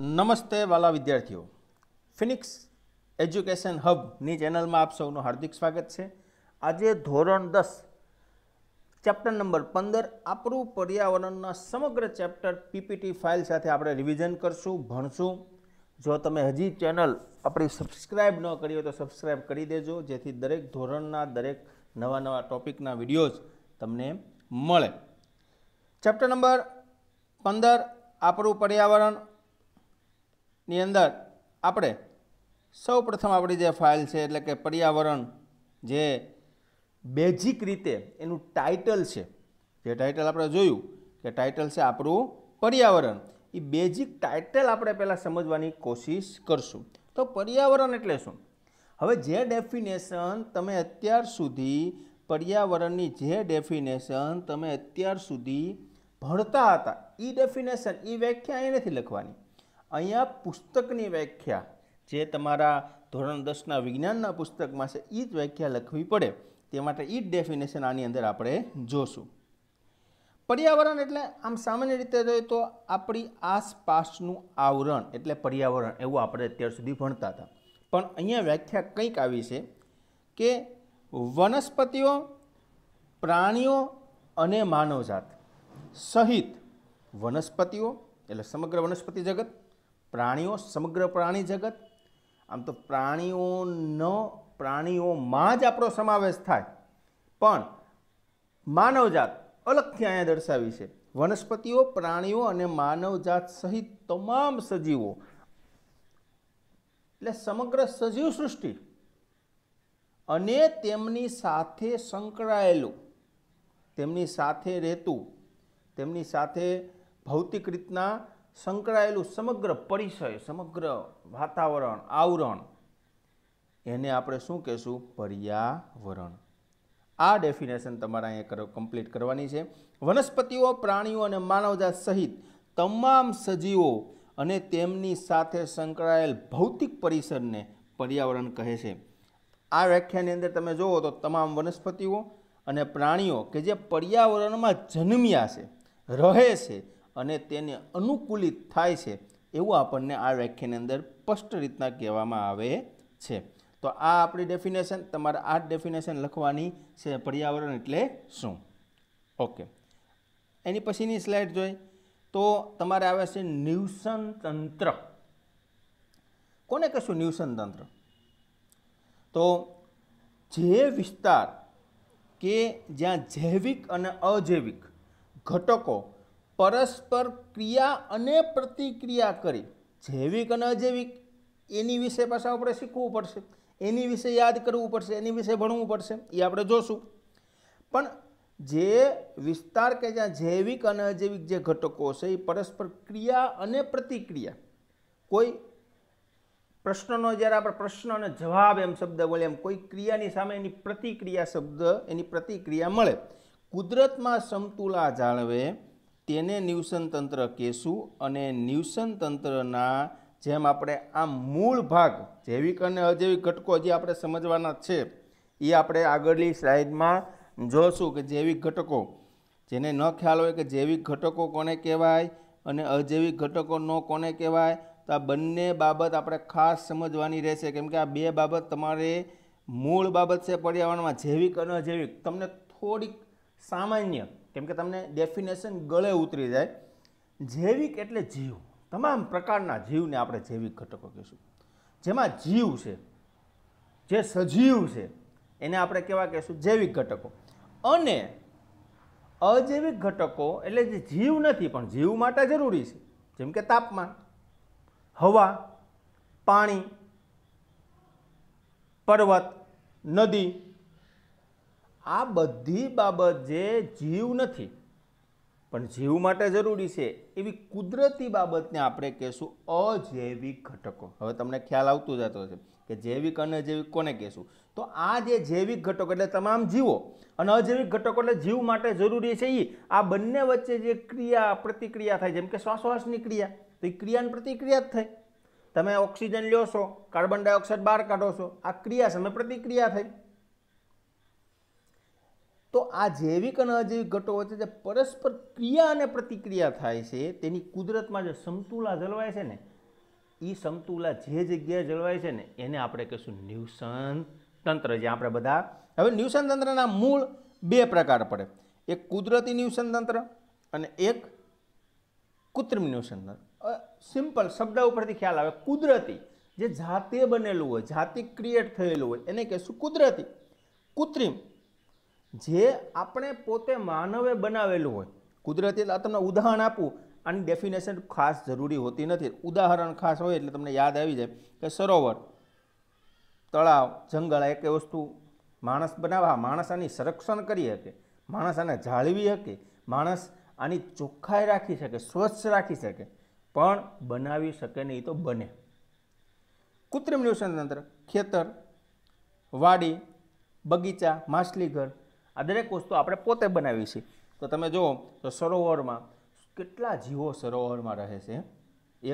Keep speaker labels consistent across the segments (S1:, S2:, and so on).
S1: નમસ્તે વાલા વિદ્યાર્થીઓ ફિનિક્સ એજ્યુકેશન હબની ચેનલમાં આપ સૌનું હાર્દિક સ્વાગત છે આજે ધોરણ દસ ચેપ્ટર નંબર પંદર આપણું પર્યાવરણના સમગ્ર ચેપ્ટર પીપીટી ફાઇલ સાથે આપણે રિવિઝન કરશું ભણશું જો તમે હજી ચેનલ આપણી સબસ્ક્રાઈબ ન કરી હોય તો સબસ્ક્રાઈબ કરી દેજો જેથી દરેક ધોરણના દરેક નવા નવા ટોપિકના વિડીયોઝ તમને મળે ચેપ્ટર નંબર પંદર આપણું પર્યાવરણ ની અંદર આપણે સૌ પ્રથમ આપણી જે ફાઇલ છે એટલે કે પર્યાવરણ જે બેઝિક રીતે એનું ટાઇટલ છે જે ટાઇટલ આપણે જોયું કે ટાઇટલ છે આપણું પર્યાવરણ એ બેઝિક ટાઇટલ આપણે પહેલાં સમજવાની કોશિશ કરશું તો પર્યાવરણ એટલે શું હવે જે ડેફિનેશન તમે અત્યાર સુધી પર્યાવરણની જે ડેફિનેશન તમે અત્યાર સુધી ભણતા હતા એ ડેફિનેશન એ વ્યાખ્યા એ નથી લખવાની અહીંયા પુસ્તકની વ્યાખ્યા જે તમારા ધોરણ દસના વિજ્ઞાનના પુસ્તકમાં છે એ જ વ્યાખ્યા લખવી પડે તે માટે એ જ ડેફિનેશન આની અંદર આપણે જોશું પર્યાવરણ એટલે આમ સામાન્ય રીતે જોઈએ તો આપણી આસપાસનું આવરણ એટલે પર્યાવરણ એવું આપણે અત્યાર સુધી ભણતા હતા પણ અહીંયા વ્યાખ્યા કંઈક આવી છે કે વનસ્પતિઓ પ્રાણીઓ અને માનવજાત સહિત વનસ્પતિઓ એટલે સમગ્ર વનસ્પતિ જગત પ્રાણીઓ સમગ્ર પ્રાણી જગત આમ તો પ્રાણીઓનો પ્રાણીઓમાં જ આપણો સમાવેશ થાય પણ માનવજાત અલગથી અહીંયા દર્શાવી છે વનસ્પતિઓ પ્રાણીઓ અને માનવજાત સહિત તમામ સજીવો એટલે સમગ્ર સજીવ સૃષ્ટિ અને તેમની સાથે સંકળાયેલું તેમની સાથે રહેતું તેમની સાથે ભૌતિક રીતના સંકળાયેલું સમગ્ર પરિસય સમગ્ર વાતાવરણ આવરણ એને આપણે શું કહેશું પર્યાવરણ આ ડેફિનેશન તમારે અહીંયા કમ્પ્લીટ કરવાની છે વનસ્પતિઓ પ્રાણીઓ અને માનવજાત સહિત તમામ સજીવો અને તેમની સાથે સંકળાયેલ ભૌતિક પરિસરને પર્યાવરણ કહે છે આ વ્યાખ્યાની અંદર તમે જુઓ તો તમામ વનસ્પતિઓ અને પ્રાણીઓ કે જે પર્યાવરણમાં જન્મ્યા છે રહે છે અને તેને અનુકૂલિત થાય છે એવું આપણને આ વ્યાખ્યાની અંદર સ્પષ્ટ રીતના કહેવામાં આવે છે તો આ આપણી ડેફિનેશન તમારે આ ડેફિનેશન લખવાની છે પર્યાવરણ એટલે શું ઓકે એની પછીની સ્લાઇડ જોઈ તો તમારે આવે છે ન્યુસન તંત્ર કોને કશું ન્યુસન તંત્ર તો જે વિસ્તાર કે જ્યાં જૈવિક અને અજૈવિક ઘટકો પરસ્પર ક્રિયા અને પ્રતિક્રિયા કરી જૈવિક અને અજૈવિક એની વિશે પાછા આપણે શીખવું પડશે એની વિશે યાદ કરવું પડશે એની વિશે ભણવું પડશે એ આપણે જોશું પણ જે વિસ્તાર કે જ્યાં જૈવિક અને અજૈવિક જે ઘટકો છે એ પરસ્પર ક્રિયા અને પ્રતિક્રિયા કોઈ પ્રશ્નનો જ્યારે આપણે પ્રશ્ન અને જવાબ એમ શબ્દ બોલે એમ કોઈ ક્રિયાની સામે એની પ્રતિક્રિયા શબ્દ એની પ્રતિક્રિયા મળે કુદરતમાં સમતુલા જાળવે તેને નિવસન તંત્ર કહેશું અને નિવસન તંત્રના જેમ આપણે આ મૂળ ભાગ જૈવિક અને અજૈવિક ઘટકો જે આપણે સમજવાના છે એ આપણે આગળની સ્લાઇડમાં જોશું કે જૈવિક ઘટકો જેને ન ખ્યાલ હોય કે જૈવિક ઘટકો કોને કહેવાય અને અજૈવિક ઘટકો ન કોને કહેવાય તો આ બંને બાબત આપણે ખાસ સમજવાની રહેશે કેમકે આ બે બાબત તમારે મૂળ બાબત છે પર્યાવરણમાં જૈવિક અને અજૈવિક તમને થોડીક સામાન્ય કેમ કે તમને ડેફિનેશન ગળે ઉતરી જાય જૈવિક એટલે જીવ તમામ પ્રકારના જીવને આપણે જૈવિક ઘટકો કહીશું જેમાં જીવ છે જે સજીવ છે એને આપણે કેવા કહીશું જૈવિક ઘટકો અને અજૈવિક ઘટકો એટલે જે જીવ નથી પણ જીવ માટે જરૂરી છે જેમ કે તાપમાન હવા પાણી પર્વત નદી આ બધી બાબત જે જીવ નથી પણ જીવ માટે જરૂરી છે એવી કુદરતી બાબતને આપણે કહેશું અજૈવિક ઘટકો હવે તમને ખ્યાલ આવતો જતો છે કે જૈવિક અને અજૈવિક કોને કહેશું તો આ જે જૈવિક ઘટકો એટલે તમામ જીવો અને અજૈવિક ઘટકો એટલે જીવ માટે જરૂરી છે એ આ બંને વચ્ચે જે ક્રિયા પ્રતિક્રિયા થાય જેમ કે શ્વાસોશ્વાસની ક્રિયા તો એ ક્રિયાની પ્રતિક્રિયા જ થાય તમે ઓક્સિજન લ્યો છો કાર્બન ડાયોક્સાઇડ બહાર કાઢો છો આ ક્રિયા સામે પ્રતિક્રિયા થઈ તો આ જૈવિક અને અજૈવિક ઘટો વચ્ચે જે પરસ્પર ક્રિયા અને પ્રતિક્રિયા થાય છે તેની કુદરતમાં જે સમતુલા જળવાય છે ને એ સમતુલા જે જગ્યાએ જળવાય છે ને એને આપણે કહીશું ન્યુસન તંત્ર જે આપણે બધા હવે ન્યુસન તંત્રના મૂળ બે પ્રકાર પડે એક કુદરતી ન્યુસન તંત્ર અને એક કૃત્રિમ ન્યુસન તંત્ર સિમ્પલ શબ્દ ઉપરથી ખ્યાલ આવે કુદરતી જે જાતે બનેલું હોય જાતિ ક્રિએટ થયેલું હોય એને કહીશું કુદરતી કૃત્રિમ જે આપણે પોતે માનવે બનાવેલું હોય કુદરતી એટલે તમને ઉદાહરણ આપું આની ડેફિનેશન ખાસ જરૂરી હોતી નથી ઉદાહરણ ખાસ હોય એટલે તમને યાદ આવી જાય કે સરોવર તળાવ જંગલ એક વસ્તુ માણસ બનાવવા માણસ આની સંરક્ષણ કરી શકે માણસ આને જાળવી શકે માણસ આની ચોખ્ખાઈ રાખી શકે સ્વચ્છ રાખી શકે પણ બનાવી શકે નહીં તો બને કૃત્રિમ નિવસન તંત્ર ખેતર વાડી બગીચા માછલીઘર આ દરેક વસ્તુ આપણે પોતે બનાવી છે તો તમે જુઓ તો સરોવરમાં કેટલા જીવો સરોવરમાં રહે છે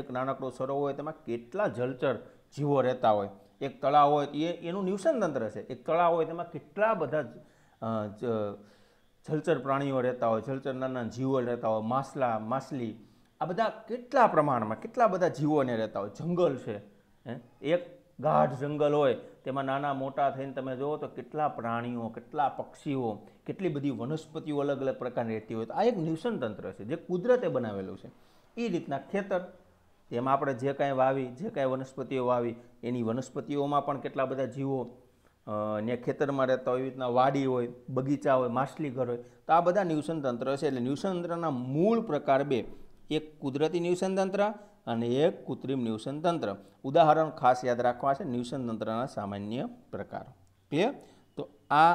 S1: એક નાનકડું સરોવર હોય તેમાં કેટલા જલચર જીવો રહેતા હોય એક તળાવ હોય એ એનું નિવસન તંત્ર છે એક તળાવ હોય તેમાં કેટલા બધા જલચર પ્રાણીઓ રહેતા હોય જલચર નાના જીવો રહેતા હોય માછલા માછલી આ બધા કેટલા પ્રમાણમાં કેટલા બધા જીવોને રહેતા હોય જંગલ છે એક ગાઢ જંગલ હોય તેમાં નાના મોટા થઈને તમે જુઓ તો કેટલા પ્રાણીઓ કેટલા પક્ષીઓ કેટલી બધી વનસ્પતિઓ અલગ અલગ પ્રકારની રહેતી હોય તો આ એક નિવસન તંત્ર છે જે કુદરતે બનાવેલું છે એ રીતના ખેતર તેમાં આપણે જે કાંઈ વાવી જે કાંઈ વનસ્પતિઓ વાવી એની વનસ્પતિઓમાં પણ કેટલા બધા જીવો ને ખેતરમાં રહેતા હોય એવી રીતના વાડી હોય બગીચા હોય માછલીઘર હોય તો આ બધા નિવસન તંત્ર છે એટલે નિવસન તંત્રના મૂળ પ્રકાર બે એક કુદરતી નિવસન તંત્ર અને એક કૃત્રિમ નિવસન તંત્ર ઉદાહરણ ખાસ યાદ રાખવા છે નિવસન તંત્રના સામાન્ય પ્રકારો ક્લિયર તો આ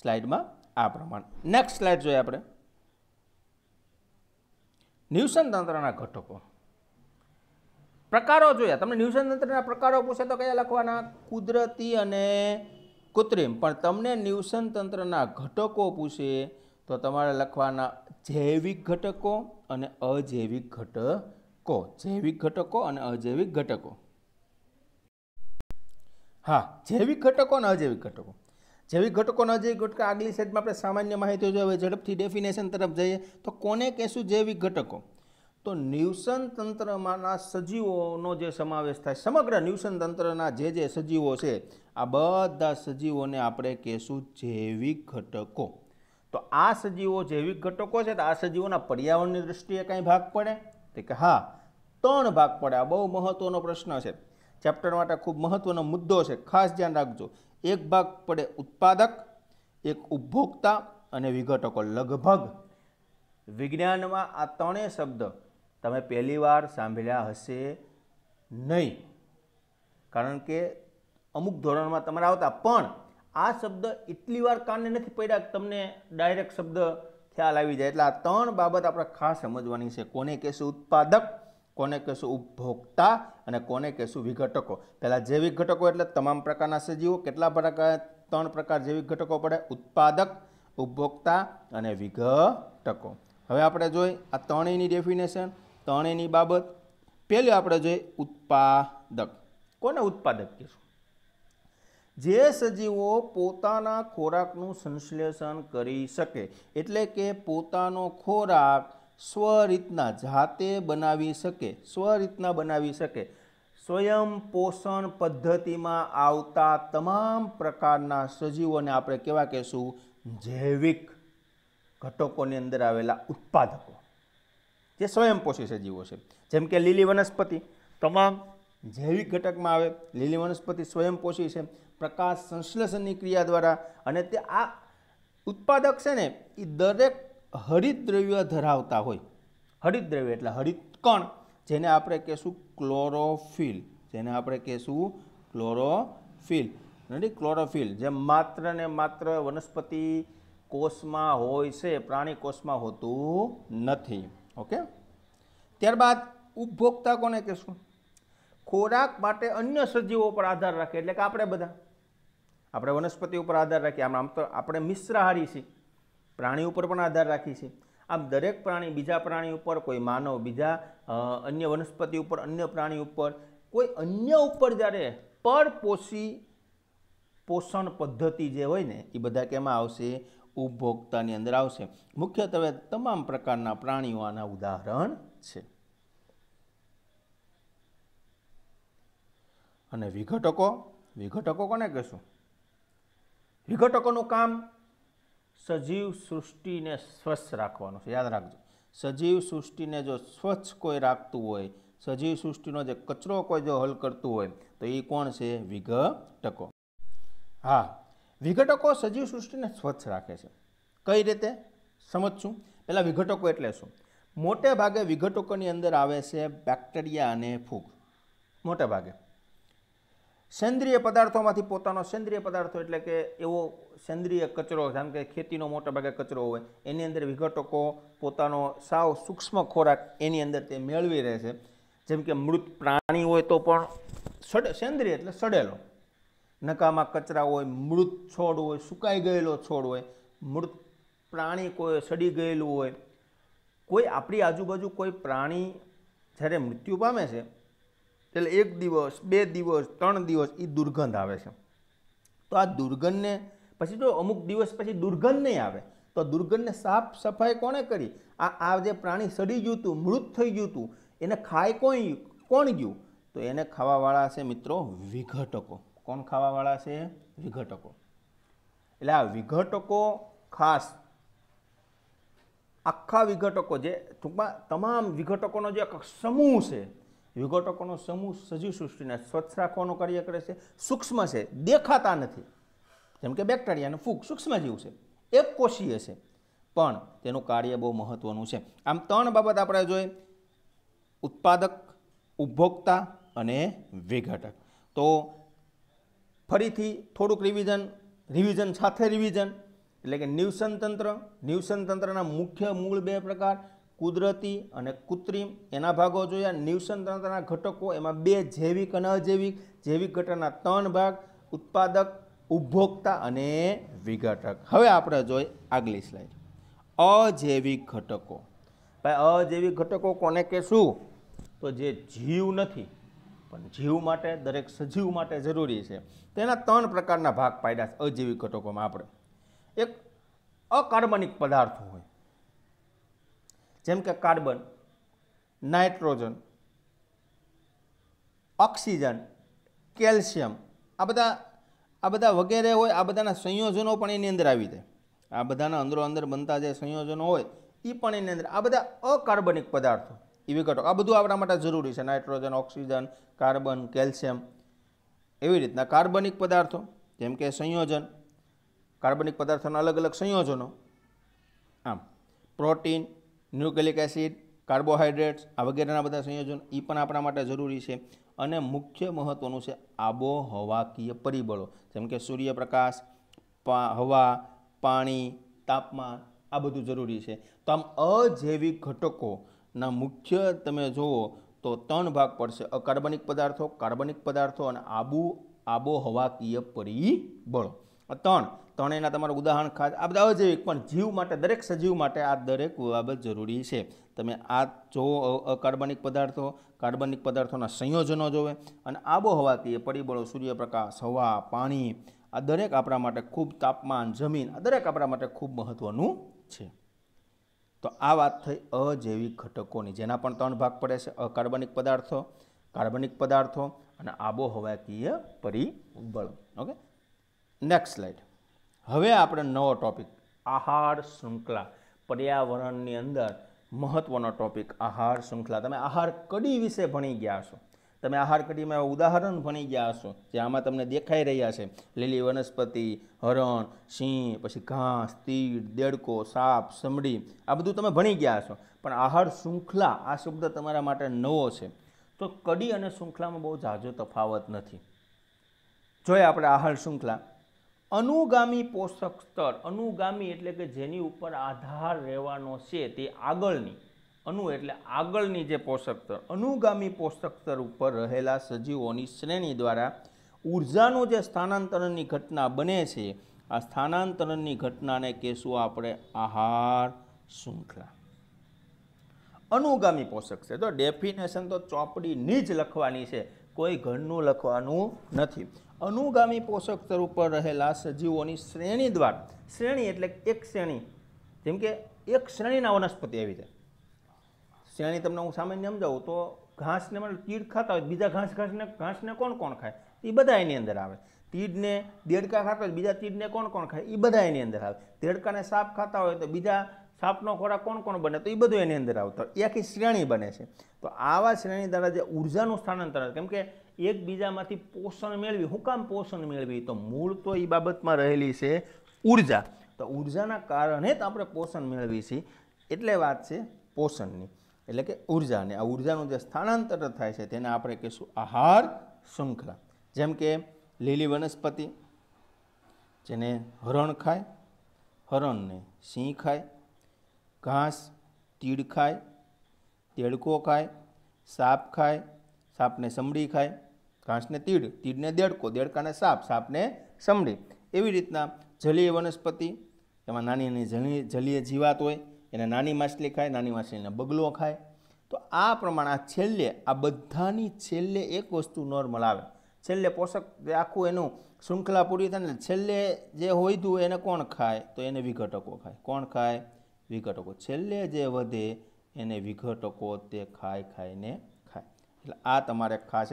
S1: સ્લાઇડમાં આ પ્રમાણે નેક્સ્ટ સ્લાઇડ જોઈએ આપણે નિવસન તંત્રના ઘટકો પ્રકારો જોયા તમને નિવસન તંત્રના પ્રકારો પૂછે તો કયા લખવાના કુદરતી અને કૃત્રિમ પણ તમને નિવસન તંત્રના ઘટકો પૂછે તો તમારે લખવાના જૈવિક ઘટકો અને અજૈવિક ઘટક કો જૈવિક ઘટકો અને અજૈવિક ઘટકો હા જૈવિક ઘટકો અને અજૈવિક ઘટકો જૈવિક ઘટકો અને અજૈવિક ઘટકો આગલી સાઈડમાં આપણે સામાન્ય માહિતી જો હવે ઝડપથી ડેફિનેશન તરફ જઈએ તો કોને કહેશું જૈવિક ઘટકો તો ન્યુસન તંત્રમાંના સજીવોનો જે સમાવેશ થાય સમગ્ર ન્યુસન તંત્રના જે જે સજીવો છે આ બધા સજીવોને આપણે કહેશું જૈવિક ઘટકો તો આ સજીવો જૈવિક ઘટકો છે તો આ સજીવોના પર્યાવરણની દૃષ્ટિએ કાંઈ ભાગ પડે તે કે હા ત્રણ ભાગ પડે આ બહુ મહત્ત્વનો પ્રશ્ન છે ચેપ્ટર માટે ખૂબ મહત્ત્વનો મુદ્દો છે ખાસ ધ્યાન રાખજો એક ભાગ પડે ઉત્પાદક એક ઉપભોક્તા અને વિઘટકો લગભગ વિજ્ઞાનમાં આ ત્રણેય શબ્દ તમે પહેલી વાર સાંભળ્યા હશે નહીં કારણ કે અમુક ધોરણમાં તમારા આવતા પણ આ શબ્દ એટલી વાર કાને નથી પડ્યા તમને ડાયરેક્ટ શબ્દ ખ્યાલ આવી જાય એટલે આ ત્રણ બાબત આપણે ખાસ સમજવાની છે કોને કહેશું ઉત્પાદક કોને કહેશું ઉપભોક્તા અને કોને કહેશું વિઘટકો પહેલાં જૈવિક ઘટકો એટલે તમામ પ્રકારના સજીવો કેટલા પ્રકાર ત્રણ પ્રકાર જૈવિક ઘટકો પડે ઉત્પાદક ઉપભોક્તા અને વિઘટકો હવે આપણે જોઈ આ ત્રણેયની ડેફિનેશન ત્રણેયની બાબત પહેલી આપણે જોઈએ ઉત્પાદક કોને ઉત્પાદક કહેશું જે સજીવો પોતાના ખોરાકનું સંશ્લેષણ કરી શકે એટલે કે પોતાનો ખોરાક સ્વરીતના જાતે બનાવી શકે સ્વરીતના બનાવી શકે સ્વયં પોષણ પદ્ધતિમાં આવતા તમામ પ્રકારના સજીવોને આપણે કેવા કહેશું જૈવિક ઘટકોની અંદર આવેલા ઉત્પાદકો જે સ્વયંપોષી સજીવો છે જેમ કે લીલી વનસ્પતિ તમામ જૈવિક ઘટકમાં આવે લીલી વનસ્પતિ સ્વયંપોષી છે પ્રકાશ સંશ્લેષણની ક્રિયા દ્વારા અને તે આ ઉત્પાદક છે ને એ દરેક હરિત ધરાવતા હોય હરિત એટલે હરિત જેને આપણે કહેશું ક્લોરોફિલ જેને આપણે કહેશું ક્લોરોફિલ નથી ક્લોરોફિલ જેમ માત્ર ને માત્ર વનસ્પતિ કોષમાં હોય છે પ્રાણી કોષમાં હોતું નથી ઓકે ત્યારબાદ ઉપભોક્તા કોને કહેશું ખોરાક માટે અન્ય સજીવો પર આધાર રાખે એટલે કે આપણે બધા આપણે વનસ્પતિ ઉપર આધાર રાખીએ આમ આમ તો આપણે મિશ્રહારી છીએ પ્રાણી ઉપર પણ આધાર રાખીએ છીએ આમ દરેક પ્રાણી બીજા પ્રાણી ઉપર કોઈ માનવ બીજા અન્ય વનસ્પતિ ઉપર અન્ય પ્રાણી ઉપર કોઈ અન્ય ઉપર જ્યારે પરપોષી પોષણ પદ્ધતિ જે હોય ને એ બધા કેમાં આવશે ઉપભોક્તાની અંદર આવશે મુખ્યત્વે તમામ પ્રકારના પ્રાણીઓ આના ઉદાહરણ છે અને વિઘટકો વિઘટકો કોને કહેશું વિઘટકોનું કામ સજીવ સૃષ્ટિને સ્વચ્છ રાખવાનું છે યાદ રાખજો સજીવ સૃષ્ટિને જો સ્વચ્છ કોઈ રાખતું હોય સજીવ સૃષ્ટિનો જે કચરો કોઈ જો હલ કરતું હોય તો એ કોણ છે વિઘટકો હા વિઘટકો સજીવ સૃષ્ટિને સ્વચ્છ રાખે છે કઈ રીતે સમજશું પહેલાં વિઘટકો એટલે શું મોટે ભાગે વિઘટકોની અંદર આવે છે બેક્ટેરિયા અને ફૂગ મોટે ભાગે સેન્દ્રિય પદાર્થોમાંથી પોતાનો સેન્દ્રિય પદાર્થો એટલે કે એવો સેન્દ્રિય કચરો જેમ કે ખેતીનો મોટા ભાગે કચરો હોય એની અંદર વિઘટકો પોતાનો સાવ સૂક્ષ્મ ખોરાક એની અંદર તે મેળવી રહે છે જેમ કે મૃત પ્રાણી હોય તો પણ સડ સેન્દ્રિય એટલે સડેલો નકામાં કચરા હોય મૃત છોડ હોય સુકાઈ ગયેલો છોડ હોય મૃત પ્રાણી કોઈ સડી ગયેલું હોય કોઈ આપણી આજુબાજુ કોઈ પ્રાણી જ્યારે મૃત્યુ પામે છે એટલે એક દિવસ બે દિવસ ત્રણ દિવસ એ દુર્ગંધ આવે છે તો આ દુર્ગંધને પછી જો અમુક દિવસ પછી દુર્ગંધ નહીં આવે તો દુર્ગંધને સાફ સફાઈ કોણે કરી આ આ જે પ્રાણી સડી ગયું હતું મૃત થઈ ગયું હતું એને ખાય કોણ કોણ ગયું તો એને ખાવાવાળા છે મિત્રો વિઘટકો કોણ ખાવાવાળા છે વિઘટકો એટલે આ વિઘટકો ખાસ આખા વિઘટકો જે ટૂંકમાં તમામ વિઘટકોનો જે સમૂહ છે વિઘટકોનો સમૂહ સજીવ સૃષ્ટિને સ્વચ્છ રાખવાનું કાર્ય કરે છે સૂક્ષ્મ છે દેખાતા નથી જેમ કે બેક્ટેરિયા અને સૂક્ષ્મ જીવ છે એક કોષીય છે પણ તેનું કાર્ય બહુ મહત્વનું છે આમ ત્રણ બાબત આપણે જોઈએ ઉત્પાદક ઉપભોક્તા અને વિઘટક તો ફરીથી થોડુંક રિવિઝન રિવિઝન સાથે રિવિઝન એટલે કે નિવસન તંત્ર નિવસન તંત્રના મુખ્ય મૂળ બે પ્રકાર કુદરતી અને કૃત્રિમ એના ભાગો જોયા નિવસન તંત્રના ઘટકો એમાં બે જૈવિક અને અજૈવિક જૈવિક ઘટકના ત્રણ ભાગ ઉત્પાદક ઉપભોક્તા અને વિઘટક હવે આપણે જોઈએ આગલી સ્લાઇડ અજૈવિક ઘટકો ભાઈ અજૈવિક ઘટકો કોને કે શું તો જે જીવ નથી પણ જીવ માટે દરેક સજીવ માટે જરૂરી છે તેના ત્રણ પ્રકારના ભાગ પાડ્યા છે અજૈવિક ઘટકોમાં આપણે એક અકાર્બનિક પદાર્થો હોય જેમ કે કાર્બન નાઇટ્રોજન ઓક્સિજન કેલ્શિયમ આ બધા આ બધા વગેરે હોય આ બધાના સંયોજનો પણ એની અંદર આવી જાય આ બધાના અંદરો અંદર બનતા જે સંયોજનો હોય એ પણ એની અંદર આ બધા અકાર્બનિક પદાર્થો એ વિઘટકો આ બધું આપણા માટે જરૂરી છે નાઇટ્રોજન ઓક્સિજન કાર્બન કેલ્શિયમ એવી રીતના કાર્બનિક પદાર્થો જેમ કે સંયોજન કાર્બનિક પદાર્થોના અલગ અલગ સંયોજનો આમ પ્રોટીન ન્યુક્લિક એસિડ કાર્બોહાઈડ્રેટ્સ આ વગેરેના બધા સંયોજન એ પણ આપણા માટે જરૂરી છે અને મુખ્ય મહત્ત્વનું છે આબોહવાકીય પરિબળો જેમ કે સૂર્યપ્રકાશ હવા પાણી તાપમાન આ બધું જરૂરી છે તો આમ અજૈવિક ઘટકોના મુખ્ય તમે જુઓ તો ત્રણ ભાગ પડશે અકાર્બનિક પદાર્થો કાર્બનિક પદાર્થો અને આબુ આબોહવાકીય પરિબળો ત્રણ ત્રણેયના તમારું ઉદાહરણ ખાસ આ બધા અજૈવિક પણ જીવ માટે દરેક સજીવ માટે આ દરેક બાબત જરૂરી છે તમે આ જો કાર્બનિક પદાર્થો કાર્બનિક પદાર્થોના સંયોજનો જોવે અને આબોહવાકીય પરિબળો સૂર્યપ્રકાશ હવા પાણી આ દરેક આપણા માટે ખૂબ તાપમાન જમીન આ દરેક આપણા માટે ખૂબ મહત્ત્વનું છે તો આ વાત થઈ અજૈવિક ઘટકોની જેના પણ ત્રણ ભાગ પડે છે અકાર્બનિક પદાર્થો કાર્બનિક પદાર્થો અને આબોહવાકીય પરિબળ ઓકે નેક્સ્ટ સ્લાઇડ હવે આપણે નવો ટોપિક આહાર શૃંખલા પર્યાવરણની અંદર મહત્ત્વનો ટોપિક આહાર શૃંખલા તમે આહાર કડી વિશે ભણી ગયા છો તમે આહાર કડીમાં ઉદાહરણ ભણી ગયા હશો જે આમાં તમને દેખાઈ રહ્યા છે લીલી વનસ્પતિ હરણ સિંહ પછી ઘાસ તીડ દેડકો સાપ સમડી આ બધું તમે ભણી ગયા હશો પણ આહાર શૃંખલા આ શબ્દ તમારા માટે નવો છે તો કડી અને શૃંખલામાં બહુ ઝાઝો તફાવત નથી જોઈએ આપણે આહાર શૃંખલા અનુગામી પોષક સ્તર અનુગામી એટલે કે જેની ઉપર આધાર રહેવાનો છે તે આગળની અનુ એટલે આગળની જે પોષક સ્તર અનુગામી પોષક સ્તર ઉપર રહેલા સજીવોની શ્રેણી દ્વારા ઉર્જાનું જે સ્થાનાંતરણની ઘટના બને છે આ સ્થાનાંતરણની ઘટનાને કહેશું આપણે આહાર શૃંખલા અનુગામી પોષક છે તો ડેફિનેશન તો ચોપડીની જ લખવાની છે કોઈ ઘરનું લખવાનું નથી અનુગામી પોષક સ્તર ઉપર રહેલા સજીવોની શ્રેણી દ્વાર શ્રેણી એટલે એક શ્રેણી જેમ કે એક શ્રેણીના વનસ્પતિ આવી જાય શ્રેણી તમને હું સામાન્ય સમજાવું તો ઘાસને મને તીડ ખાતા હોય બીજા ઘાસ ઘાસને ઘાસને કોણ કોણ ખાય એ બધા એની અંદર આવે તીડને દેડકા ખાતા હોય બીજા તીડને કોણ કોણ ખાય એ બધા એની અંદર આવે દેડકાને સાપ ખાતા હોય તો બીજા સાપનો ખોરાક કોણ કોણ બને તો એ બધું એની અંદર આવતો એ આખી શ્રેણી બને છે તો આવા શ્રેણી દ્વારા જે ઉર્જાનું સ્થાનાંતરણ કેમ કે એકબીજામાંથી પોષણ મેળવી હું કામ પોષણ મેળવી તો મૂળ તો એ બાબતમાં રહેલી છે ઉર્જા તો ઉર્જાના કારણે જ આપણે પોષણ મેળવીએ છીએ એટલે વાત છે પોષણની એટલે કે ઉર્જાને આ ઉર્જાનું જે સ્થાનાંતર થાય છે તેને આપણે કહીશું આહાર શૃંખલા જેમ કે લીલી વનસ્પતિ જેને હરણ ખાય હરણને સિંહ ખાય ઘાસ તીડ ખાય તેડકો ખાય સાપ ખાય સાપને સમડી ખાય ઘાસને તીડ તીડને દેડકો દેડકાને સાપ સાપને સમડી એવી રીતના જલીય વનસ્પતિ એમાં નાની નાની જલીય જીવાત હોય એને નાની માછલી ખાય નાની માછલીને બગલો ખાય તો આ પ્રમાણે આ છેલ્લે આ બધાની છેલ્લે એક વસ્તુ નોર્મલ આવે છેલ્લે પોષક આખું એનું શૃંખલા પૂરી થાય ને છેલ્લે જે હોય એને કોણ ખાય તો એને વિઘટકો ખાય કોણ ખાય વિઘટકો છેલ્લે જે વધે એને વિઘટકો તે ખાઈ ખાઈને ખાય એટલે આ તમારે ખાસ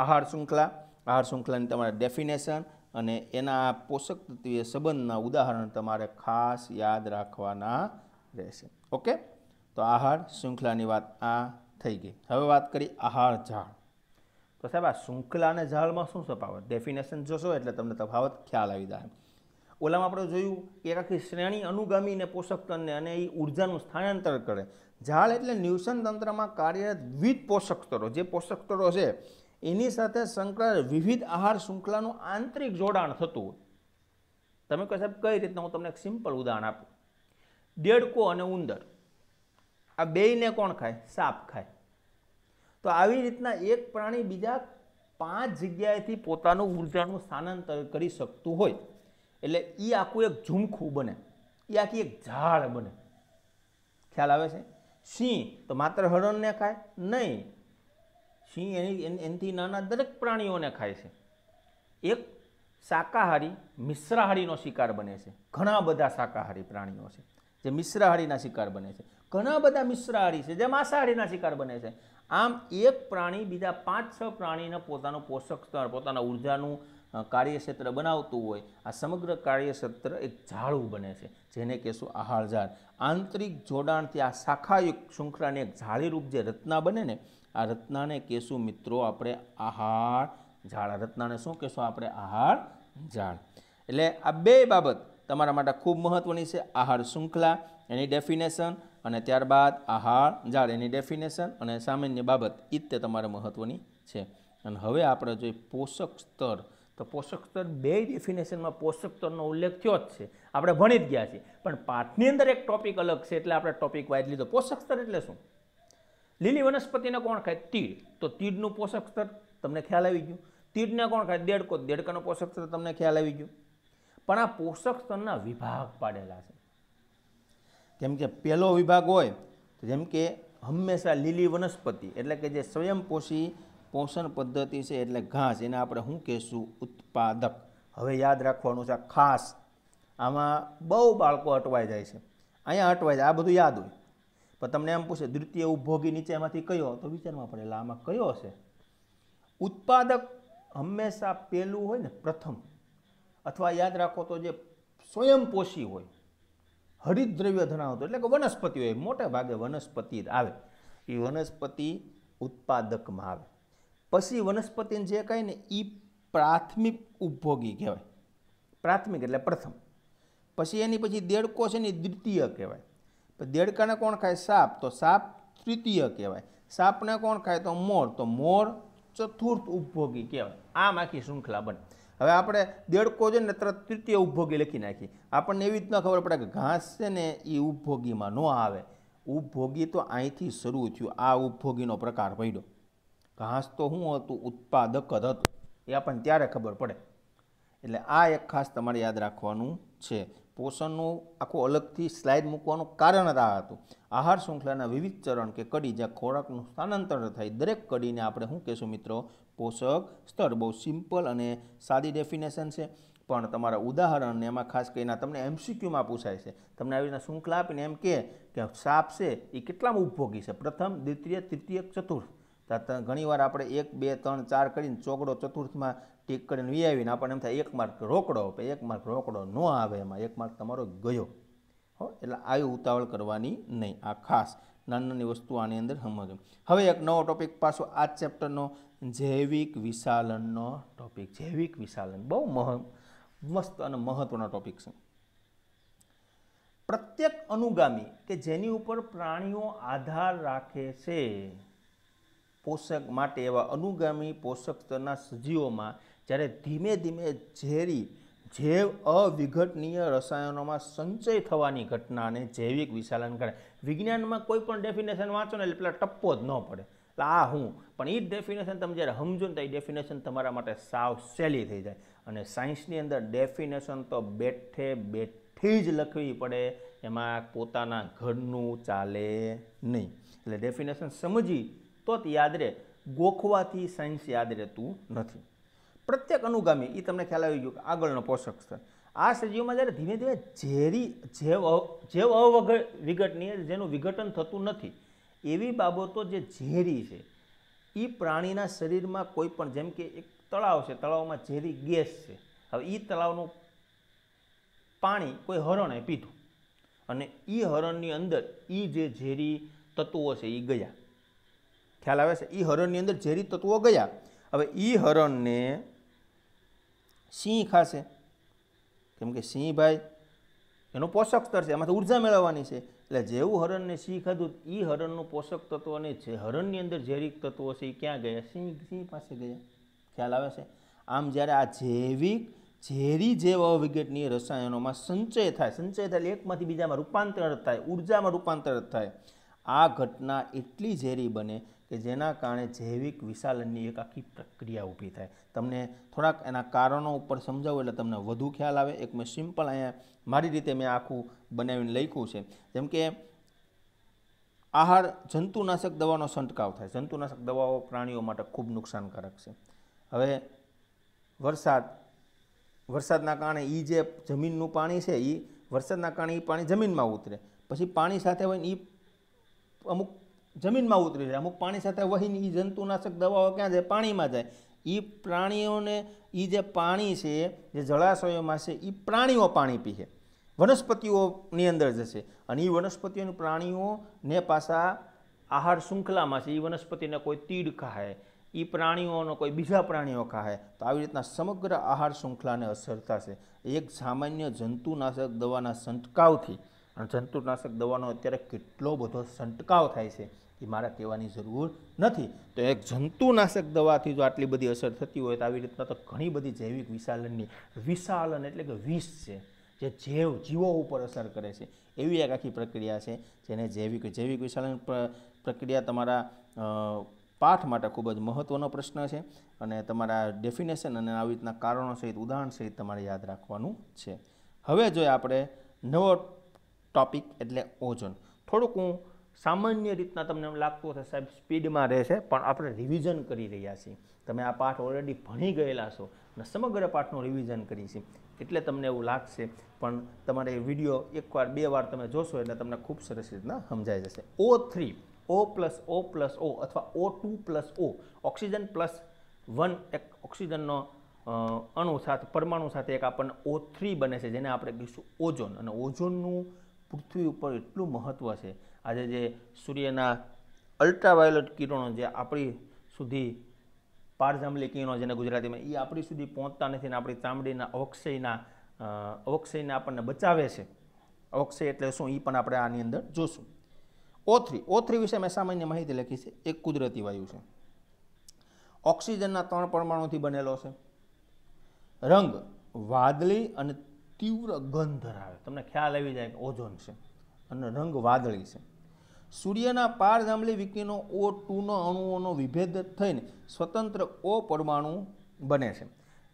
S1: આહાર શૃંખલા આહાર શૃંખલાની તમારે ડેફિનેશન અને એના પોષક તત્વીય સંબંધના ઉદાહરણ તમારે ખાસ યાદ રાખવાના રહેશે ઓકે તો આહાર શૃંખલાની વાત આ થઈ ગઈ હવે વાત કરી આહાર ઝાડ તો સાહેબ આ શૃંખલા અને ઝાડમાં શું તફાવત ડેફિનેશન જોશો એટલે તમને તફાવત ખ્યાલ આવી જાય ઓલામાં આપણે જોયું કે એક આખી શ્રેણી અનુગામીને પોષક તનને અને એ ઉર્જાનું સ્થાનાંતર કરે ઝાડ એટલે ન્યુસન તંત્રમાં કાર્યરત વિવિધ પોષક સ્તરો જે પોષક સ્તરો છે એની સાથે સંકળાયેલ વિવિધ આહાર શૃંખલાનું આંતરિક જોડાણ થતું હોય તમે કહો સાહેબ કઈ રીતના હું તમને એક સિમ્પલ ઉદાહરણ આપું દેડકો અને ઉંદર આ બેયને કોણ ખાય સાપ ખાય તો આવી રીતના એક પ્રાણી બીજા પાંચ જગ્યાએથી પોતાનું ઉર્જાનું સ્થાનાંતર કરી શકતું હોય એટલે એ આખું એક ઝૂમખું બને એ આખી એક ઝાડ બને ખ્યાલ આવે છે સિંહ તો માત્ર હરણને ખાય નહીં સિંહ એની એનાથી નાના દરેક પ્રાણીઓને ખાય છે એક શાકાહારી મિશ્રાહારીનો શિકાર બને છે ઘણા બધા શાકાહારી પ્રાણીઓ છે જે મિશ્રાહારીના શિકાર બને છે ઘણા બધા મિશ્રાહારી છે જે માંસાહારીના શિકાર બને છે આમ એક પ્રાણી બીજા પાંચ છ પ્રાણીને પોતાનું પોષક સ્તર પોતાના ઉર્જાનું કાર્યક્ષેત્ર બનાવતું હોય આ સમગ્ર કાર્યક્ષેત્ર એક ઝાડું બને છે જેને કહેશું આહાર ઝાડ આંતરિક જોડાણથી આ શાખાયુક્ત શૃંખલાને એક ઝાડીરૂપ જે રત્ના બને ને આ રત્નાને કહેશું મિત્રો આપણે આહાર ઝાડ રત્નાને શું કહેશું આપણે આહાર ઝાડ એટલે આ બે બાબત તમારા માટે ખૂબ મહત્ત્વની છે આહાર શૃંખલા એની ડેફિનેશન અને ત્યારબાદ આહાર ઝાડ એની ડેફિનેશન અને સામાન્ય બાબત એ તે તમારે મહત્ત્વની છે અને હવે આપણે જોઈએ પોષક સ્તર તો પોષક તત્વ બે ડેફિનેશનમાં પોષક તત્વનો ઉલ્લેખ થયો જ છે આપણે ભણી જ ગયા છીએ પણ પાઠની અંદર એક ટોપિક અલગ છે એટલે આપણે ટોપિક વાઇઝ લીધો પોષક સ્તર એટલે શું લીલી વનસ્પતિને કોણ ખાય તીડ તો તીડનું પોષક સ્તર તમને ખ્યાલ આવી ગયું તીડને કોણ ખાય દેડકો દેડકાનું પોષક સ્તર તમને ખ્યાલ આવી ગયું પણ આ પોષક સ્તરના વિભાગ પાડેલા છે કેમ કે પહેલો વિભાગ હોય તો જેમ કે હંમેશા લીલી વનસ્પતિ એટલે કે જે સ્વયંપોષી પોષણ પદ્ધતિ છે એટલે ઘાસ એને આપણે શું કહેશું ઉત્પાદક હવે યાદ રાખવાનું છે ખાસ આમાં બહુ બાળકો અટવાઈ જાય છે અહીંયા અટવાઈ જાય આ બધું યાદ હોય પણ તમને એમ પૂછે દ્વિતીય ઉપભોગી નીચેમાંથી કયો તો વિચારમાં પડેલા આમાં કયો છે ઉત્પાદક હંમેશા પહેલું હોય ને પ્રથમ અથવા યાદ રાખો તો જે સ્વયંપોષી હોય હરિદ્રવ્ય ધરાવતો એટલે કે વનસ્પતિ હોય મોટે ભાગે વનસ્પતિ આવે એ વનસ્પતિ ઉત્પાદકમાં આવે પછી વનસ્પતિને જે કહે ને એ પ્રાથમિક ઉપભોગી કહેવાય પ્રાથમિક એટલે પ્રથમ પછી એની પછી દેડકો છે ને એ દ્વિતીય કહેવાય દેડકાને કોણ ખાય સાપ તો સાપ તૃતીય કહેવાય સાપને કોણ ખાય તો મોર તો મોર ચતુર્થ ઉપભોગી કહેવાય આમ આખી શૃંખલા બને હવે આપણે દેડકો છે ને તરત તૃતીય ઉપભોગી લખી નાખીએ આપણને એવી રીતના ખબર પડે કે ઘાસ છે ને એ ઉપભોગીમાં ન આવે ઉપભોગી તો અહીંથી શરૂ થયું આ ઉપભોગીનો પ્રકાર પડ્યો ઘાસ તો શું હતું ઉત્પાદક જ હતું એ આપણને ત્યારે ખબર પડે એટલે આ એક ખાસ તમારે યાદ રાખવાનું છે પોષણનું આખું અલગથી સ્લાઇડ મૂકવાનું કારણ જ આ હતું આહાર શૃંખલાના વિવિધ ચરણ કે કડી જ્યાં ખોરાકનું સ્થાનાંતર થાય દરેક કડીને આપણે શું કહેશું મિત્રો પોષક સ્તર બહુ સિમ્પલ અને સાદી ડેફિનેશન છે પણ તમારા ઉદાહરણને એમાં ખાસ કરીને તમને એમસીક્યુમાં પૂછાય છે તમને આવી રીતના શૃંખલા આપીને એમ કે સાપ છે એ કેટલામાં ઉપભોગી છે પ્રથમ દ્વિતીય તૃતીય ચતુર્થ ઘણીવાર આપણે એક બે ત્રણ ચાર કરીને ચોકડો ચતુર્થમાં ટીક કરીને વી આવીને આપણને એમ થાય એક માર્ક રોકડો એક માર્ક રોકડો ન આવે એમાં એક માર્ક તમારો ગયો હો એટલે આવી ઉતાવળ કરવાની નહીં આ ખાસ નાની નાની વસ્તુ આની અંદર સમજો હવે એક નવો ટોપિક પાછો આ ચેપ્ટરનો જૈવિક વિશાલનનો ટોપિક જૈવિક વિશાલન બહુ મહ મસ્ત અને મહત્વનો ટોપિક છે પ્રત્યેક અનુગામી કે જેની ઉપર પ્રાણીઓ આધાર રાખે છે પોષક માટે એવા અનુગામી પોષક સ્તરના સજીવોમાં જ્યારે ધીમે ધીમે ઝેરી જૈવ અવિઘટનીય રસાયણોમાં સંચય થવાની ઘટનાને જૈવિક વિશાલન કરે વિજ્ઞાનમાં કોઈ પણ ડેફિનેશન વાંચો ને એટલે પેલા ટપ્પો જ ન પડે એટલે આ હું પણ એ જ ડેફિનેશન તમે જ્યારે સમજો ને તો એ ડેફિનેશન તમારા માટે સાવ સહેલી થઈ જાય અને સાયન્સની અંદર ડેફિનેશન તો બેઠે બેઠી જ લખવી પડે એમાં પોતાના ઘરનું ચાલે નહીં એટલે ડેફિનેશન સમજી તો તે યાદ રહે ગોખવાથી સાયન્સ યાદ રહેતું નથી પ્રત્યેક અનુગામી એ તમને ખ્યાલ આવી ગયો કે આગળનો પોષક સ્તર આ સજીવમાં જ્યારે ધીમે ધીમે ઝેરી જેવ જેવ અવગળ વિઘટનીય જેનું વિઘટન થતું નથી એવી બાબતો જે ઝેરી છે એ પ્રાણીના શરીરમાં કોઈ પણ જેમ કે એક તળાવ છે તળાવમાં ઝેરી ગેસ છે હવે એ તળાવનું પાણી કોઈ હરણે પીધું અને એ હરણની અંદર એ જે ઝેરી તત્વો છે એ ગયા ખ્યાલ આવે છે એ હરણની અંદર ઝેરી તત્વો ગયા હવે એ હરણને સિંહ ખાશે કેમ કે સિંહ ભાઈ એનું પોષક સ્તર છે એમાંથી ઉર્જા મેળવવાની છે એટલે જેવું હરણને સિંહ ખાધું એ હરણનું પોષક તત્વ અને જે હરણની અંદર ઝેરિક તત્વો છે એ ક્યાં ગયા સિંહ સિંહ પાસે ગયા ખ્યાલ આવે છે આમ જ્યારે આ જૈવિક ઝેરી જેવા અવિઘટનીય રસાયણોમાં સંચય થાય સંચય થાય એકમાંથી બીજામાં રૂપાંતર થાય ઉર્જામાં રૂપાંતર થાય આ ઘટના એટલી ઝેરી બને કે જેના કારણે જૈવિક વિશાલનની એક આખી પ્રક્રિયા ઊભી થાય તમને થોડાક એના કારણો ઉપર સમજાવું એટલે તમને વધુ ખ્યાલ આવે એક મેં સિમ્પલ અહીંયા મારી રીતે મેં આખું બનાવીને લખ્યું છે જેમ કે આહાર જંતુનાશક દવાનો છંટકાવ થાય જંતુનાશક દવાઓ પ્રાણીઓ માટે ખૂબ નુકસાનકારક છે હવે વરસાદ વરસાદના કારણે એ જે જમીનનું પાણી છે એ વરસાદના કારણે એ પાણી જમીનમાં ઉતરે પછી પાણી સાથે હોય ને એ અમુક જમીનમાં ઉતરી જાય અમુક પાણી સાથે વહીને એ જંતુનાશક દવાઓ ક્યાં જાય પાણીમાં જાય એ પ્રાણીઓને એ જે પાણી છે જે જળાશયોમાં છે એ પ્રાણીઓ પાણી પીએ વનસ્પતિઓની અંદર જશે અને એ વનસ્પતિઓની પ્રાણીઓને પાછા આહાર શૃંખલામાં છે એ વનસ્પતિને કોઈ તીડ ખાય એ પ્રાણીઓનો કોઈ બીજા પ્રાણીઓ ખાય તો આવી રીતના સમગ્ર આહાર શૃંખલાને અસર થશે એક સામાન્ય જંતુનાશક દવાના છંટકાવથી જંતુનાશક દવાનો અત્યારે કેટલો બધો છંટકાવ થાય છે એ મારે કહેવાની જરૂર નથી તો એક જંતુનાશક દવાથી જો આટલી બધી અસર થતી હોય તો આવી રીતના તો ઘણી બધી જૈવિક વિશાલનની વિશાલન એટલે કે વિષ છે જે જીવ જીવો ઉપર અસર કરે છે એવી એક આખી પ્રક્રિયા છે જેને જૈવિક જૈવિક વિશાલન પ્રક્રિયા તમારા પાઠ માટે ખૂબ જ મહત્ત્વનો પ્રશ્ન છે અને તમારા ડેફિનેશન અને આવી રીતના કારણો સહિત ઉદાહરણ સહિત તમારે યાદ રાખવાનું છે હવે જોઈએ આપણે નવો ટોપિક એટલે ઓઝોન થોડુંક હું સામાન્ય રીતના તમને એમ લાગતું હશે સાહેબ સ્પીડમાં રહેશે પણ આપણે રિવિઝન કરી રહ્યા છીએ તમે આ પાઠ ઓલરેડી ભણી ગયેલા છો અને સમગ્ર પાઠનું રિવિઝન કરી છે એટલે તમને એવું લાગશે પણ તમારે વિડીયો એકવાર બે વાર તમે જોશો એટલે તમને ખૂબ સરસ રીતના સમજાઈ જશે O three O plus O plus O અથવા O two plus O oxygen plus one એક ઓક્સિજનનો અણુ સાથે પરમાણુ સાથે એક આપણને ઓ થ્રી બને છે જેને આપણે કહીશું ઓઝોન અને ઓઝોનનું પૃથ્વી ઉપર એટલું મહત્ત્વ છે આજે જે સૂર્યના અલ્ટ્રાવાયોલેટ કિરણો જે આપણી સુધી પારજાંબલી કિરણો જેને ગુજરાતીમાં એ આપણી સુધી પહોંચતા નથી ને આપણી ચામડીના અવક્ષયના અવક્ષયને આપણને બચાવે છે અવક્ષય એટલે શું એ પણ આપણે આની અંદર જોશું ઓ થ્રી ઓ થ્રી વિશે મેં સામાન્ય માહિતી લખી છે એક કુદરતી વાયુ છે ઓક્સિજનના ત્રણ પરમાણુથી બનેલો છે રંગ વાદળી અને તીવ્ર ગંધ ધરાવે તમને ખ્યાલ આવી જાય કે ઓઝોન છે અને રંગ વાદળી છે સૂર્યના પારજાંબલી વિકિરણો ઓ ટુના અણુઓનો વિભેદ થઈને સ્વતંત્ર ઓ પરમાણુ બને છે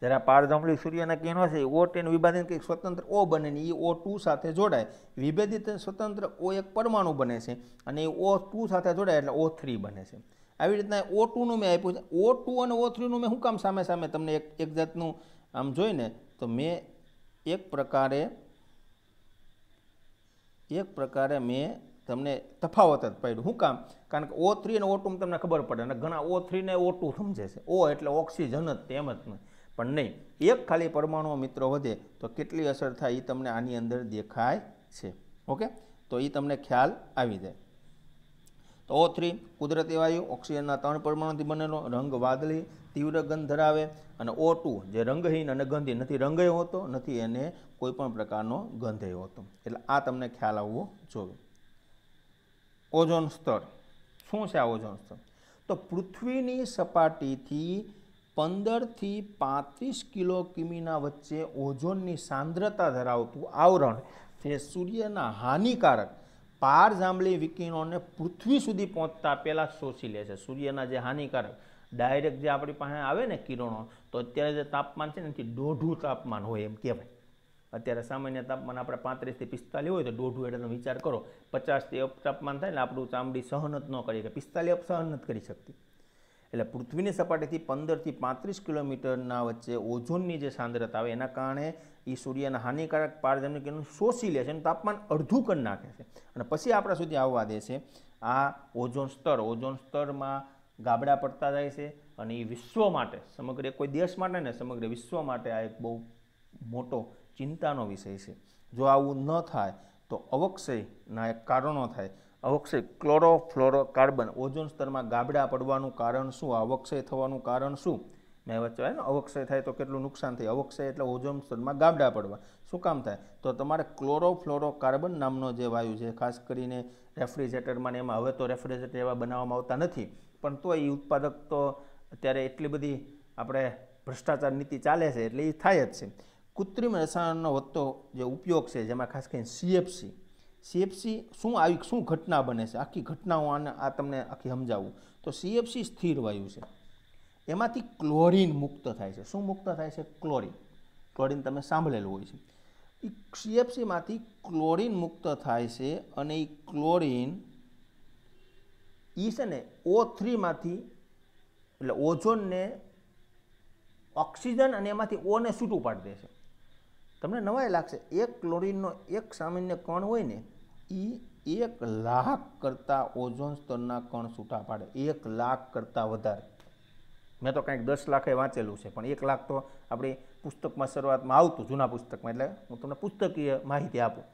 S1: જ્યારે આ પારજાંબલી સૂર્યના કિરણો છે ઓ ટેન વિભાજન કંઈક સ્વતંત્ર ઓ બને ને એ ઓ ટુ સાથે જોડાય વિભેદિત સ્વતંત્ર ઓ એક પરમાણુ બને છે અને એ ઓ ટુ સાથે જોડાય એટલે ઓ થ્રી બને છે આવી રીતના ઓ ટુનું મેં આપ્યું છે ઓ ટુ અને ઓ થ્રીનું મેં શું કામ સામે સામે તમને એક એક જાતનું આમ જોઈને તો મેં એક પ્રકારે એક પ્રકારે મેં તમને તફાવત જ પાડ્યું શું કામ કારણ કે ઓ થ્રી અને ઓ ટુ તમને ખબર પડે અને ઘણા ઓ થ્રી ને ઓ ટુ સમજે છે ઓ એટલે ઓક્સિજન જ તેમ જ પણ નહીં એક ખાલી પરમાણુ મિત્રો વધે તો કેટલી અસર થાય એ તમને આની અંદર દેખાય છે ઓકે તો એ તમને ખ્યાલ આવી જાય તો ઓ થ્રી કુદરતી વાયુ ઓક્સિજનના ત્રણ પરમાણુથી બનેલો રંગ વાદળી તીવ્ર ગંધ ધરાવે અને ઓ ટુ જે રંગહીન અને ગંધી નથી રંગય હોતો નથી એને કોઈ પણ પ્રકારનો ગંધય હોતો એટલે આ તમને ખ્યાલ આવવો જોઈએ ઓઝોન સ્તર શું છે આ ઓઝોન સ્તર તો પૃથ્વીની સપાટીથી પંદરથી પાંત્રીસ કિલો કિમીના વચ્ચે ઓઝોનની સાંદ્રતા ધરાવતું આવરણ જે સૂર્યના હાનિકારક પાર જાંબલી વિકિરણોને પૃથ્વી સુધી પહોંચતા પહેલાં શોષી લે છે સૂર્યના જે હાનિકારક ડાયરેક્ટ જે આપણી પાસે આવે ને કિરણો તો અત્યારે જે તાપમાન છે ને એનાથી દોઢું તાપમાન હોય એમ કહેવાય અત્યારે સામાન્ય તાપમાન આપણે પાંત્રીસથી પિસ્તાલીસ હોય તો દોઢું એટલે તમે વિચાર કરો પચાસથી અપ તાપમાન થાય ને આપણું ચામડી સહન જ ન કરી કે પિસ્તાલીસ અપ સહન નથી કરી શકતી એટલે પૃથ્વીની સપાટીથી પંદરથી પાંત્રીસ કિલોમીટરના વચ્ચે ઓઝોનની જે સાંદ્રતા આવે એના કારણે એ સૂર્યના હાનિકારક પારજન્ય કિરણ શોષી લે છે અને તાપમાન અડધું કરી નાખે છે અને પછી આપણા સુધી આવવા દે છે આ ઓઝોન સ્તર ઓઝોન સ્તરમાં ગાબડા પડતા જાય છે અને એ વિશ્વ માટે સમગ્ર કોઈ દેશ માટે ને સમગ્ર વિશ્વ માટે આ એક બહુ મોટો ચિંતાનો વિષય છે જો આવું ન થાય તો અવક્ષયના એક કારણો થાય અવક્ષય ક્લોરોફ્લોરો કાર્બન ઓઝોન સ્તરમાં ગાબડા પડવાનું કારણ શું અવક્ષય થવાનું કારણ શું મેં વચ્ચે ને અવક્ષય થાય તો કેટલું નુકસાન થાય અવક્ષય એટલે ઓઝોન સ્તરમાં ગાબડા પડવા શું કામ થાય તો તમારે ક્લોરોફ્લોરોકાર્બન નામનો જે વાયુ છે ખાસ કરીને રેફ્રિજરેટરમાં ને એમાં હવે તો રેફ્રિજરેટર એવા બનાવવામાં આવતા નથી પણ તોય ઉત્પાદક તો અત્યારે એટલી બધી આપણે ભ્રષ્ટાચાર નીતિ ચાલે છે એટલે એ થાય જ છે કૃત્રિમ રસાયણનો વધતો જે ઉપયોગ છે જેમાં ખાસ કરીને સીએફસી સીએફસી શું આવી શું ઘટના બને છે આખી ઘટના હું આને આ તમને આખી સમજાવું તો સીએફસી સ્થિર વાયુ છે એમાંથી ક્લોરિન મુક્ત થાય છે શું મુક્ત થાય છે ક્લોરિન ક્લોરિન તમે સાંભળેલું હોય છે એ સીએફસીમાંથી ક્લોરિન મુક્ત થાય છે અને એ ક્લોરિન એ છે ને ઓ થ્રીમાંથી એટલે ઓઝોનને ઓક્સિજન અને એમાંથી ઓને છૂટું પાડી દેશે તમને નવાય લાગશે એક ક્લોરિનનો એક સામાન્ય કણ હોય ને એ એક લાખ કરતાં ઓઝોન સ્તરના કણ છૂટા પાડે એક લાખ કરતાં વધારે મેં તો કાંઈક દસ લાખે વાંચેલું છે પણ એક લાખ તો આપણી પુસ્તકમાં શરૂઆતમાં આવતું જૂના પુસ્તકમાં એટલે હું તમને પુસ્તકીય માહિતી આપું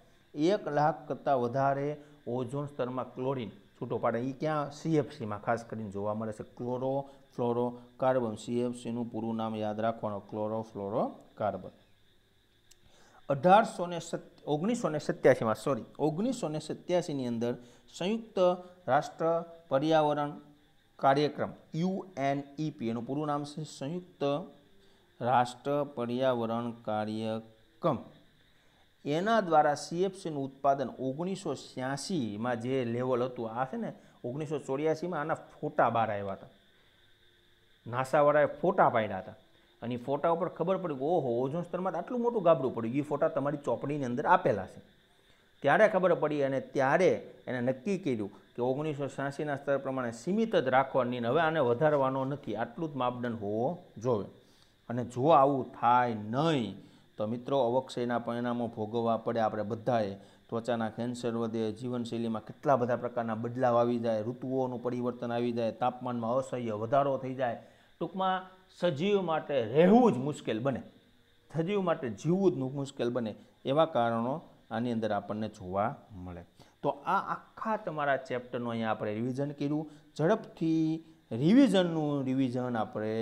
S1: એક લાખ કરતાં વધારે ઓઝોન સ્તરમાં ક્લોરિન છૂટો પાડે એ ક્યાં સીએફસીમાં ખાસ કરીને જોવા મળે છે ક્લોરો ફ્લોરો કાર્બન સીએફસીનું પૂરું નામ યાદ રાખવાનું ક્લોરો ફ્લોરો કાર્બન અઢારસો ને સત ઓગણીસો ને સત્યાસીમાં સોરી ઓગણીસો ને સત્યાસીની અંદર સંયુક્ત રાષ્ટ્ર પર્યાવરણ કાર્યક્રમ યુએનઈપી એનું પૂરું નામ છે સંયુક્ત રાષ્ટ્ર પર્યાવરણ કાર્યક્રમ એના દ્વારા સીએફસીનું ઉત્પાદન ઓગણીસો છ્યાસીમાં જે લેવલ હતું આ છે ને ઓગણીસો ચોર્યાસીમાં આના ફોટા બહાર આવ્યા હતા નાસાવાળાએ ફોટા પાડ્યા હતા અને ફોટા ઉપર ખબર પડી કે ઓહો ઓઝોન સ્તરમાં આટલું મોટું ગાબડું પડ્યું એ ફોટા તમારી ચોપડીની અંદર આપેલા છે ત્યારે ખબર પડી અને ત્યારે એને નક્કી કર્યું કે ઓગણીસો છ્યાસીના સ્તર પ્રમાણે સીમિત જ રાખવાની હવે આને વધારવાનો નથી આટલું જ માપદંડ હોવો જોઈએ અને જો આવું થાય નહીં તો મિત્રો અવક્ષયના પરિણામો ભોગવવા પડે આપણે બધાએ ત્વચાના કેન્સર વધે જીવનશૈલીમાં કેટલા બધા પ્રકારના બદલાવ આવી જાય ઋતુઓનું પરિવર્તન આવી જાય તાપમાનમાં અસહ્ય વધારો થઈ જાય ટૂંકમાં સજીવ માટે રહેવું જ મુશ્કેલ બને સજીવ માટે જીવવું જ મુશ્કેલ બને એવા કારણો આની અંદર આપણને જોવા મળે તો આ આખા તમારા ચેપ્ટરનું અહીંયા આપણે રિવિઝન કર્યું ઝડપથી રિવિઝનનું રિવિઝન આપણે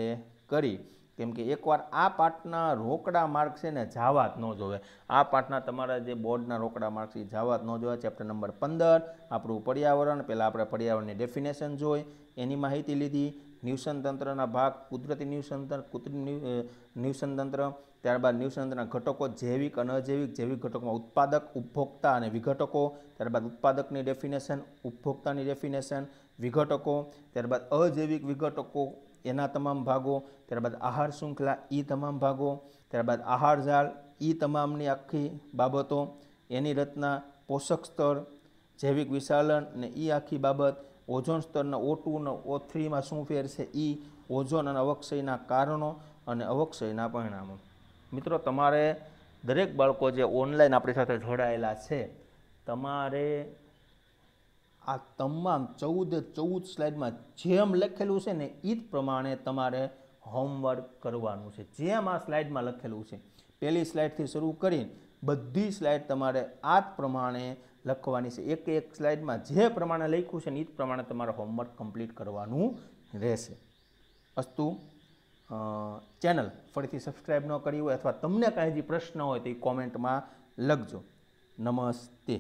S1: કરી કેમ કે એકવાર આ પાઠના રોકડા માર્ક છે ને જાવા ન જોવે આ પાઠના તમારા જે બોર્ડના રોકડા માર્ક છે એ જાવા જ ન જોવે ચેપ્ટર નંબર પંદર આપણું પર્યાવરણ પહેલાં આપણે પર્યાવરણની ડેફિનેશન જોઈ એની માહિતી લીધી ન્યુસન તંત્રના ભાગ કુદરતી ન્યુસન કુદરતી ન્યુસન તંત્ર ત્યારબાદ ન્યુસનના ઘટકો જૈવિક અનજૈવિક જૈવિક ઘટકોમાં ઉત્પાદક ઉપભોક્તા અને વિઘટકો ત્યારબાદ ઉત્પાદકની ડેફિનેશન ઉપભોક્તાની ડેફિનેશન વિઘટકો ત્યારબાદ અજૈવિક વિઘટકો એના તમામ ભાગો ત્યારબાદ આહાર શૃંખલા એ તમામ ભાગો ત્યારબાદ આહાર ઝાડ એ તમામની આખી બાબતો એની રચના પોષક સ્તર જૈવિક વિશાલન ને એ આખી બાબત ઓઝોન સ્તરના ઓ ટુ ને ઓ થ્રીમાં શું ફેરશે એ ઓઝોન અને અવક્ષયના કારણો અને અવક્ષયના પરિણામો મિત્રો તમારે દરેક બાળકો જે ઓનલાઈન આપણી સાથે જોડાયેલા છે તમારે આ તમામ ચૌદ ચૌદ સ્લાઇડમાં જેમ લખેલું છે ને એ જ પ્રમાણે તમારે હોમવર્ક કરવાનું છે જેમ આ સ્લાઇડમાં લખેલું છે પહેલી સ્લાઇડથી શરૂ કરીને બધી સ્લાઇડ તમારે આ જ પ્રમાણે લખવાની છે એક એક સ્લાઇડમાં જે પ્રમાણે લખ્યું છે ને એ જ પ્રમાણે તમારે હોમવર્ક કમ્પ્લીટ કરવાનું રહેશે અસ્તુ ચેનલ ફરીથી સબસ્ક્રાઈબ ન કરી હોય અથવા તમને કાંઈ જે પ્રશ્ન હોય તો એ કોમેન્ટમાં લખજો નમસ્તે